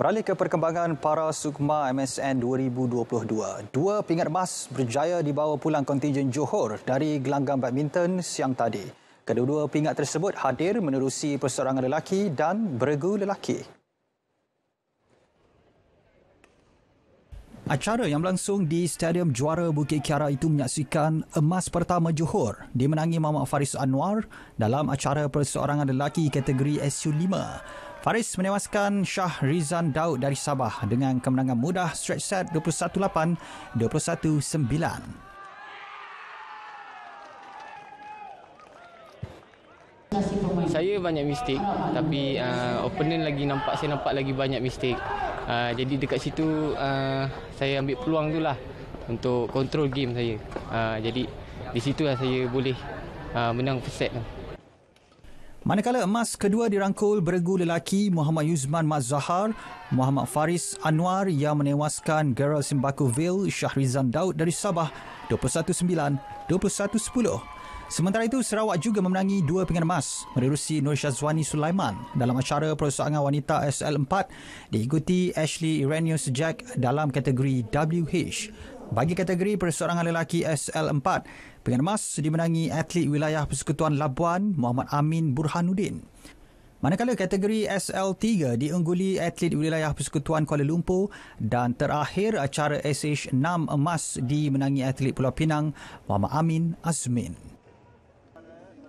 Beralih ke perkembangan para Sukma MSN 2022. Dua pingat emas berjaya dibawa pulang kontingen Johor dari gelanggang badminton siang tadi. Kedua-dua pingat tersebut hadir menerusi persorangan lelaki dan beregu lelaki. Acara yang berlangsung di Stadium Juara Bukit Kiara itu menyaksikan emas pertama Johor dimenangi Mama Faris Anwar dalam acara perseorangan lelaki kategori SU5. Faris menewaskan Shah Rizan Daud dari Sabah dengan kemenangan mudah stretch set 21-8, 21-9. Saya banyak mistik, tapi uh, opponent lagi nampak saya nampak lagi banyak mistik. Uh, jadi dekat situ uh, saya ambil peluang tu lah untuk kontrol game saya. Uh, jadi di situ lah saya boleh uh, menang first set. Lah. Manakala emas kedua dirangkul beregu lelaki Muhammad Yuzman Mazahar, Muhammad Faris Anwar yang menewaskan Gerald Simbaku Vale Syahrizan Daud dari Sabah 21-9, 21-10. Sementara itu, Sarawak juga memenangi dua pingat emas menerusi Nur Syazwani Sulaiman dalam acara perusahaan wanita SL4 diikuti Ashley Iranius Jack dalam kategori WH. Bagi kategori perseorangan lelaki SL4, pingat emas dimenangi atlet wilayah Persekutuan Labuan Muhammad Amin Burhanuddin. Manakala kategori SL3 diungguli atlet wilayah Persekutuan Kuala Lumpur dan terakhir acara SH6 emas dimenangi atlet Pulau Pinang Muhammad Amin Azmin.